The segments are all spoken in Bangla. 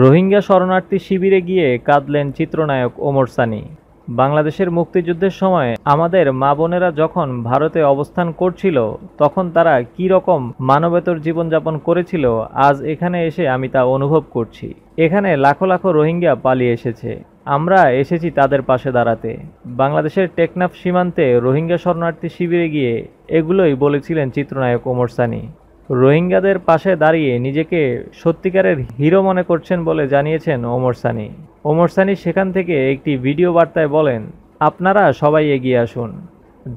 রোহিঙ্গা শরণার্থী শিবিরে গিয়ে কাঁদলেন চিত্রনায়ক ওমর সানি বাংলাদেশের মুক্তিযুদ্ধের সময় আমাদের মা বোনেরা যখন ভারতে অবস্থান করছিল তখন তারা কি রকম মানবেতর জীবনযাপন করেছিল আজ এখানে এসে আমি তা অনুভব করছি এখানে লাখো লাখো রোহিঙ্গা পালিয়ে এসেছে আমরা এসেছি তাদের পাশে দাঁড়াতে বাংলাদেশের টেকনাফ সীমান্তে রোহিঙ্গা শরণার্থী শিবিরে গিয়ে এগুলোই বলেছিলেন চিত্রনায়ক ওমর সানি রোহিঙ্গাদের পাশে দাঁড়িয়ে নিজেকে সত্যিকারের হিরো মনে করছেন বলে জানিয়েছেন ওমর সানি ওমর সানি সেখান থেকে একটি ভিডিও বার্তায় বলেন আপনারা সবাই এগিয়ে আসুন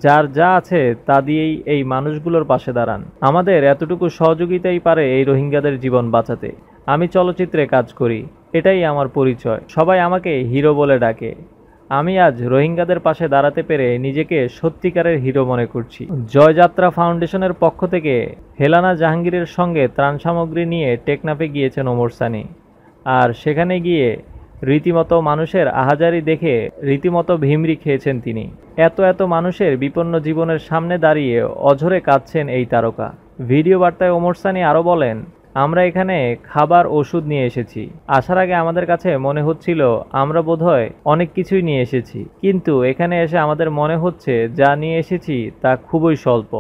যার যা আছে তা দিয়েই এই মানুষগুলোর পাশে দাঁড়ান আমাদের এতটুকু সহযোগিতাই পারে এই রোহিঙ্গাদের জীবন বাঁচাতে আমি চলচ্চিত্রে কাজ করি এটাই আমার পরিচয় সবাই আমাকে হিরো বলে ডাকে আমি আজ রোহিঙ্গাদের পাশে দাঁড়াতে পেরে নিজেকে সত্যিকারের হিরো মনে করছি জয়যাত্রা ফাউন্ডেশনের পক্ষ থেকে হেলানা জাহাঙ্গীরের সঙ্গে ত্রাণ সামগ্রী নিয়ে টেকনাফে গিয়েছেন ওমর সানি আর সেখানে গিয়ে রীতিমতো মানুষের আহাজারি দেখে রীতিমতো ভিমরি খেয়েছেন তিনি এত এত মানুষের বিপন্ন জীবনের সামনে দাঁড়িয়ে অঝরে কাঁদছেন এই তারকা ভিডিও বার্তায় ওমর সানি আরও বলেন আমরা এখানে খাবার ওষুধ নিয়ে এসেছি আসার আগে আমাদের কাছে মনে হচ্ছিল আমরা বোধহয় অনেক কিছুই নিয়ে এসেছি কিন্তু এখানে এসে আমাদের মনে হচ্ছে যা নিয়ে এসেছি তা খুবই স্বল্প